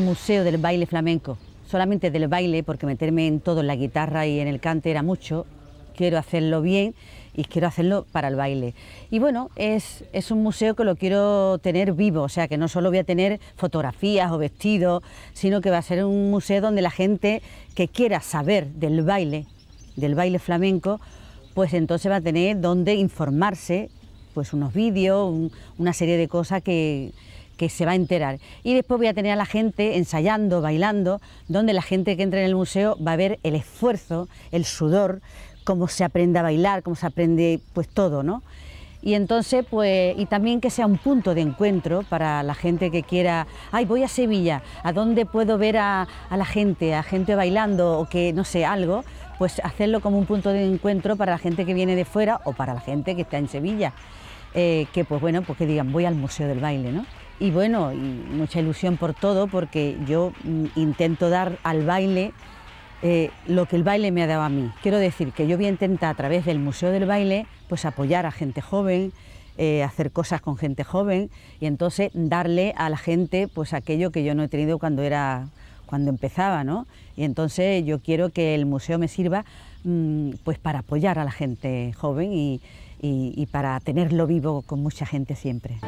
museo del baile flamenco, solamente del baile, porque meterme en todo, en la guitarra y en el cante era mucho, quiero hacerlo bien y quiero hacerlo para el baile. Y bueno, es, es, un museo que lo quiero tener vivo, o sea, que no solo voy a tener fotografías o vestidos, sino que va a ser un museo donde la gente que quiera saber del baile, del baile flamenco, pues entonces va a tener donde informarse, pues unos vídeos, una serie de cosas que, que se va a enterar. Y después voy a tener a la gente ensayando, bailando, donde la gente que entre en el museo va a ver el esfuerzo, el sudor, cómo se aprende a bailar, cómo se aprende pues todo, ¿no? Y entonces, pues, y también que sea un punto de encuentro para la gente que quiera, ay, voy a Sevilla, ¿a dónde puedo ver a, la gente, a gente bailando o que, no sé, algo? Pues hacerlo como un punto de encuentro para la gente que viene de fuera o para la gente que está en Sevilla. Eh, que pues bueno, pues que digan, voy al Museo del Baile, ¿no? y bueno, y mucha ilusión por todo porque yo mm, intento dar al baile eh, lo que el baile me ha dado a mí. Quiero decir que yo voy a intentar a través del Museo del Baile pues apoyar a gente joven, eh, hacer cosas con gente joven y entonces darle a la gente pues aquello que yo no he tenido cuando era cuando empezaba, ¿no? Y entonces yo quiero que el museo me sirva mm, pues para apoyar a la gente joven y para tenerlo vivo con mucha gente siempre.